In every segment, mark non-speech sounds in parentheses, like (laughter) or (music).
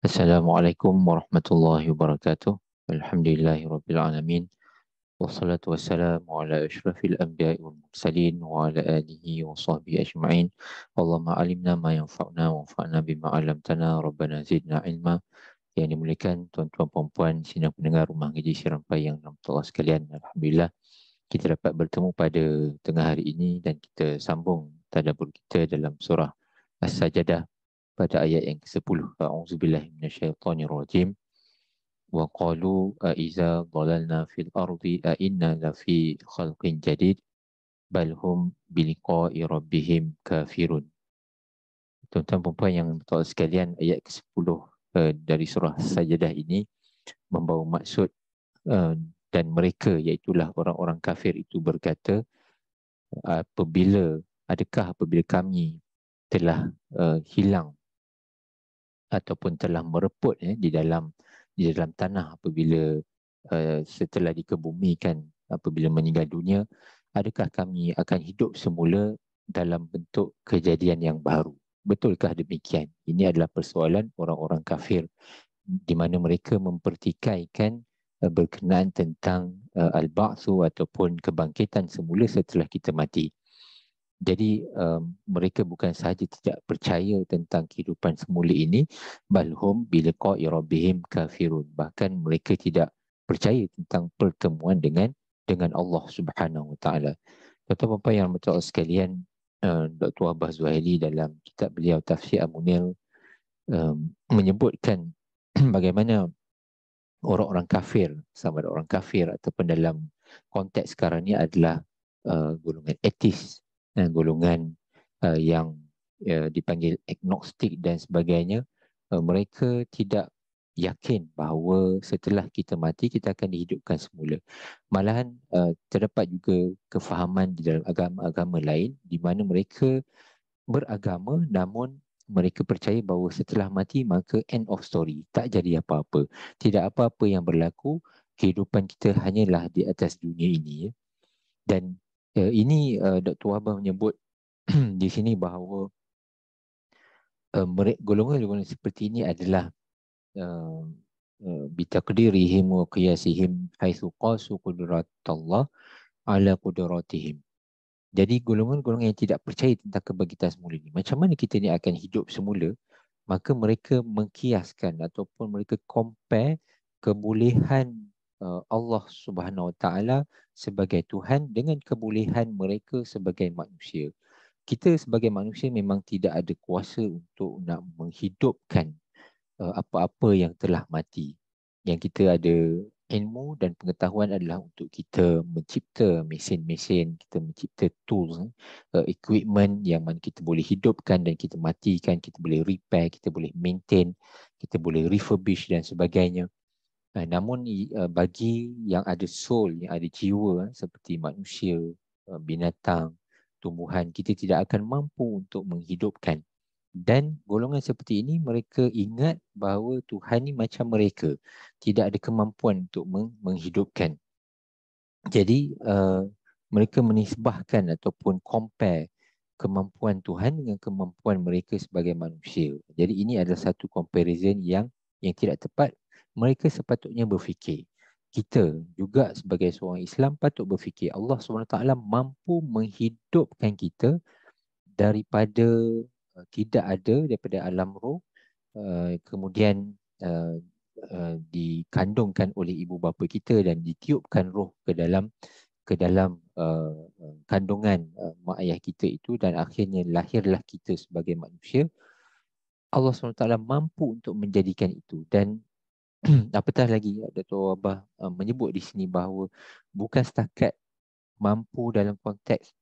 Assalamualaikum warahmatullahi wabarakatuh. Alhamdulillahi rabbil alamin. Wassalatu wassalamu ala ashrafil anbiya'i wal mursalin wa ala alihi wa sahbihi ajma'in. Allahumma alimna ma yanfa'una wa anfa'na bima 'allamtana rabbana zidna ilma. Yang dimulakan tuan-tuan puan-puan sini pendengar rumah ngaji Sirampai yang dirahmati sekalian. Alhamdulillah kita dapat bertemu pada tengah hari ini dan kita sambung tadabbur kita dalam surah As-Sajdah pada ayat yang ke-10 auzubillahi minasyaitonir rajim wa qalu aiza dalalna fil ardi a inna la fi khalqin jadid bal hum biliqai rabbihim kafirun tuan-tuan puan yang tuan sekalian ayat ke-10 uh, eh, dari surah sajadah ini membawa maksud uh, dan mereka iaitu orang-orang kafir itu berkata apabila adakah apabila kami telah uh, hilang ataupun telah mereput ya, di dalam di dalam tanah apabila uh, setelah dikebumikan apabila meninggal dunia adakah kami akan hidup semula dalam bentuk kejadian yang baru betulkah demikian ini adalah persoalan orang-orang kafir di mana mereka mempertikaikan uh, berkenaan tentang uh, al-ba'su ataupun kebangkitan semula setelah kita mati jadi um, mereka bukan sahaja tidak percaya tentang kehidupan semula ini balhum bila qa'i rabbihim kafirun bahkan mereka tidak percaya tentang pertemuan dengan dengan Allah Subhanahu Wa Taala. Tuan-tuan dan puan yang betul sekalian uh, Dr. Abah Zuhaili dalam kitab beliau Tafsir Amunil um, menyebutkan (clears throat) bagaimana orang-orang kafir sama ada orang kafir ataupun dalam konteks sekarang ini adalah uh, golongan etis eh, golongan eh, yang eh, dipanggil agnostik dan sebagainya eh, mereka tidak yakin bahawa setelah kita mati kita akan dihidupkan semula malahan eh, terdapat juga kefahaman di dalam agama-agama lain di mana mereka beragama namun mereka percaya bahawa setelah mati maka end of story tak jadi apa-apa tidak apa-apa yang berlaku kehidupan kita hanyalah di atas dunia ini ya. dan Ya, ini uh, eh, Dr. Wahbah menyebut (clears throat) di sini bahawa uh, golongan-golongan seperti ini adalah eh, bitaqdirihim wa qiyasihim haithu qasu kudratallah ala kuduratihim. Jadi golongan-golongan yang tidak percaya tentang kebangkitan semula ini. Macam mana kita ni akan hidup semula? Maka mereka mengkiaskan ataupun mereka compare kebolehan Uh, Allah Subhanahu Wa Taala sebagai Tuhan dengan kebolehan mereka sebagai manusia. Kita sebagai manusia memang tidak ada kuasa untuk nak menghidupkan uh, apa-apa yang telah mati. Yang kita ada ilmu dan pengetahuan adalah untuk kita mencipta mesin-mesin, kita mencipta tools, uh, equipment yang mana kita boleh hidupkan dan kita matikan, kita boleh repair, kita boleh maintain, kita boleh refurbish dan sebagainya. Eh, namun eh, bagi yang ada soul, yang ada jiwa eh, seperti manusia, eh, binatang, tumbuhan, kita tidak akan mampu untuk menghidupkan. Dan golongan seperti ini mereka ingat bahawa Tuhan ini macam mereka tidak ada kemampuan untuk menghidupkan. Jadi uh, mereka menisbahkan ataupun compare kemampuan Tuhan dengan kemampuan mereka sebagai manusia. Jadi ini adalah satu comparison yang yang tidak tepat mereka sepatutnya berfikir. Kita juga sebagai seorang Islam patut berfikir Allah SWT mampu menghidupkan kita daripada eh, tidak ada daripada alam roh eh, kemudian eh, dikandungkan oleh ibu bapa kita dan ditiupkan roh ke dalam ke dalam kandungan mak ayah kita itu dan akhirnya lahirlah kita sebagai manusia Allah SWT mampu untuk menjadikan itu dan (clears throat) apatah lagi Dato' Abah uh, menyebut di sini bahawa bukan setakat mampu dalam konteks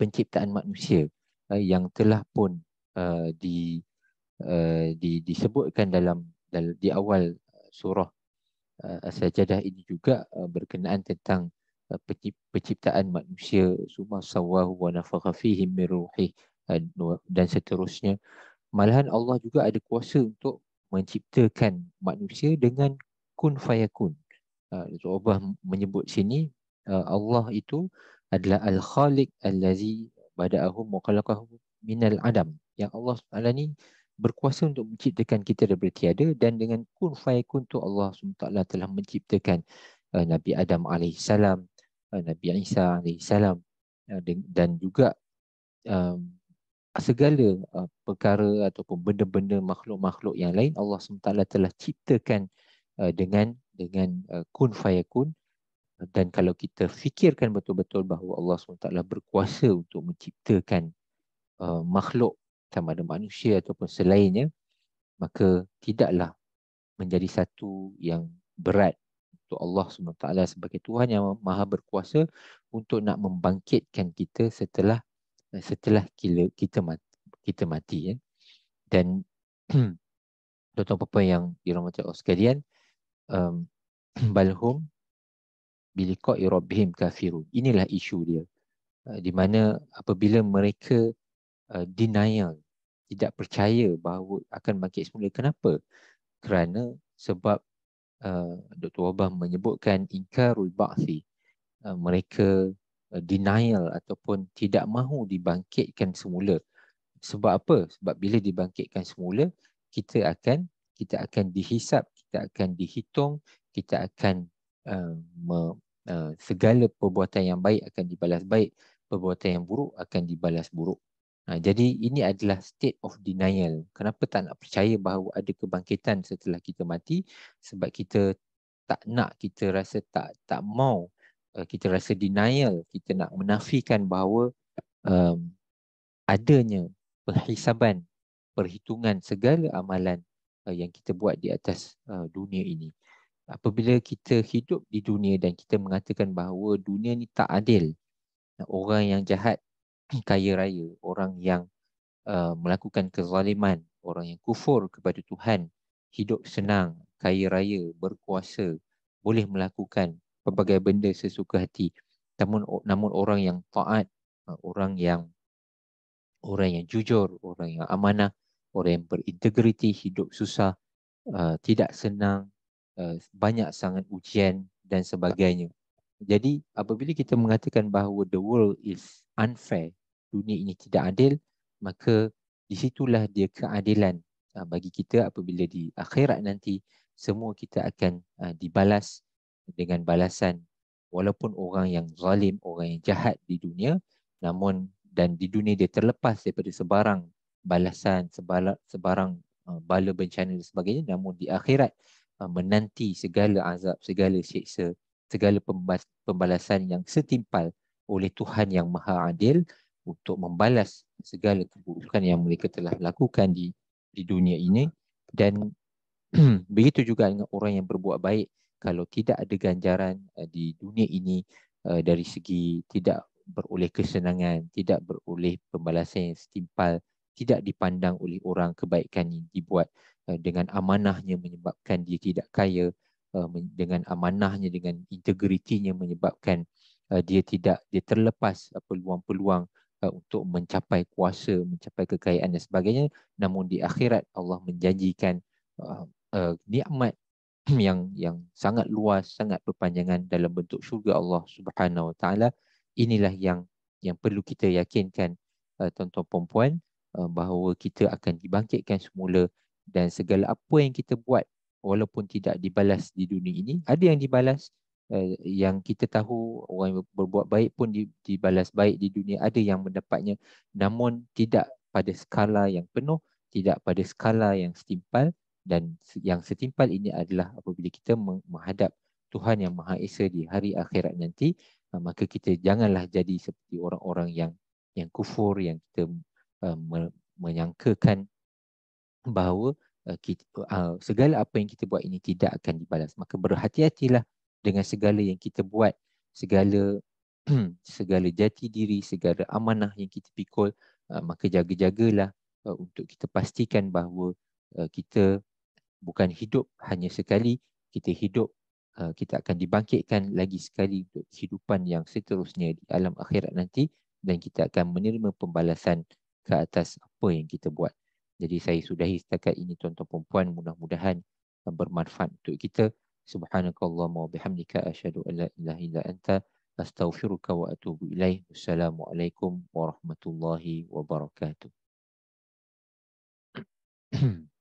penciptaan manusia uh, yang telah pun uh, di, uh, di disebutkan dalam, dalam di awal surah uh, sajadah ini juga uh, berkenaan tentang uh, penciptaan manusia summa sawahu wa nafakha fihi dan seterusnya malahan Allah juga ada kuasa untuk menciptakan manusia dengan kun fayakun. Uh, ah, Dr. menyebut sini uh, Allah itu adalah al-khaliq allazi bada'ahu muqallaqahu minal adam. Yang Allah SWT ni berkuasa untuk menciptakan kita daripada tiada dan dengan kun fayakun tu Allah SWT telah menciptakan uh, Nabi Adam AS, uh, Nabi Isa AS uh, dan juga um, segala uh, perkara ataupun benda-benda makhluk-makhluk yang lain Allah SWT telah ciptakan uh, dengan dengan uh, kun fayakun dan kalau kita fikirkan betul-betul bahawa Allah SWT berkuasa untuk menciptakan uh, makhluk sama ada manusia ataupun selainnya maka tidaklah menjadi satu yang berat untuk Allah SWT sebagai Tuhan yang maha berkuasa untuk nak membangkitkan kita setelah setelah kita mati, kita mati ya. Dan (clears throat) tuan-tuan apa yang dirahmati macam Oscarian um, (clears throat) balhum biliqai rabbihim kafiru. Inilah isu dia. Uh, di mana apabila mereka uh, denial, tidak percaya bahawa akan bangkit semula. Kenapa? Kerana sebab uh, Dr. Wabah menyebutkan inkarul ba'thi. Uh, mereka Uh, denial ataupun tidak mahu dibangkitkan semula. Sebab apa? Sebab bila dibangkitkan semula, kita akan kita akan dihisap, kita akan dihitung, kita akan uh, me, uh, segala perbuatan yang baik akan dibalas baik, perbuatan yang buruk akan dibalas buruk. Nah, ha, jadi ini adalah state of denial. Kenapa tak nak percaya bahawa ada kebangkitan setelah kita mati? Sebab kita tak nak kita rasa tak tak mau uh, Uh, kita rasa denial, kita nak menafikan bahawa um, adanya perhisaban, perhitungan segala amalan uh, yang kita buat di atas uh, dunia ini. Apabila kita hidup di dunia dan kita mengatakan bahawa dunia ni tak adil, orang yang jahat (clears throat) kaya raya, orang yang uh, melakukan kezaliman, orang yang kufur kepada Tuhan, hidup senang, kaya raya, berkuasa, boleh melakukan pelbagai benda sesuka hati namun namun orang yang taat uh, orang yang orang yang jujur orang yang amanah orang yang berintegriti hidup susah uh, tidak senang uh, banyak sangat ujian dan sebagainya jadi apabila kita mengatakan bahawa the world is unfair dunia ini tidak adil maka disitulah dia keadilan uh, bagi kita apabila di akhirat nanti semua kita akan uh, dibalas uh, dengan balasan walaupun orang yang zalim, orang yang jahat di dunia namun dan di dunia dia terlepas daripada sebarang balasan, sebarang uh, bala bencana dan sebagainya namun di akhirat uh, menanti segala azab, segala siksa, segala pembalasan yang setimpal oleh Tuhan yang maha adil untuk membalas segala keburukan yang mereka telah lakukan di di dunia ini dan (clears throat) begitu juga dengan orang yang berbuat baik kalau tidak ada ganjaran eh, di dunia ini eh, dari segi tidak beroleh kesenangan, tidak beroleh pembalasan yang setimpal, tidak dipandang oleh orang kebaikan yang dibuat eh, dengan amanahnya menyebabkan dia tidak kaya, dengan amanahnya, dengan integritinya menyebabkan dia tidak dia terlepas peluang-peluang untuk mencapai kuasa, mencapai kekayaan dan sebagainya. Namun di akhirat Allah menjanjikan uh, uh, nikmat (clears throat) yang yang sangat luas, sangat berpanjangan dalam bentuk syurga Allah Subhanahu Wa Taala. Inilah yang yang perlu kita yakinkan uh, tuan-tuan puan uh, eh, bahawa kita akan dibangkitkan semula dan segala apa yang kita buat walaupun tidak dibalas di dunia ini, ada yang dibalas uh, yang kita tahu orang yang berbuat baik pun dibalas baik di dunia, ada yang mendapatnya namun tidak pada skala yang penuh, tidak pada skala yang setimpal dan yang setimpal ini adalah apabila kita menghadap Tuhan yang Maha Esa di hari akhirat nanti ah, maka kita janganlah jadi seperti orang-orang yang yang kufur yang kita uh, menyangkakan bahawa uh, ah, kita, uh, segala apa yang kita buat ini tidak akan dibalas maka berhati-hatilah dengan segala yang kita buat segala (clears throat) segala jati diri segala amanah yang kita pikul uh, maka jaga-jagalah uh, untuk kita pastikan bahawa uh, kita bukan hidup hanya sekali kita hidup uh, kita akan dibangkitkan lagi sekali untuk kehidupan yang seterusnya di alam akhirat nanti dan kita akan menerima pembalasan ke atas apa yang kita buat. Jadi saya sudahi setakat ini tuan-tuan dan puan mudah-mudahan bermanfaat untuk kita. Subhanakallahumma wa bihamdika asyhadu an la ilaha illa anta astaghfiruka wa atubu ilaih. Assalamualaikum warahmatullahi wabarakatuh. (clears throat)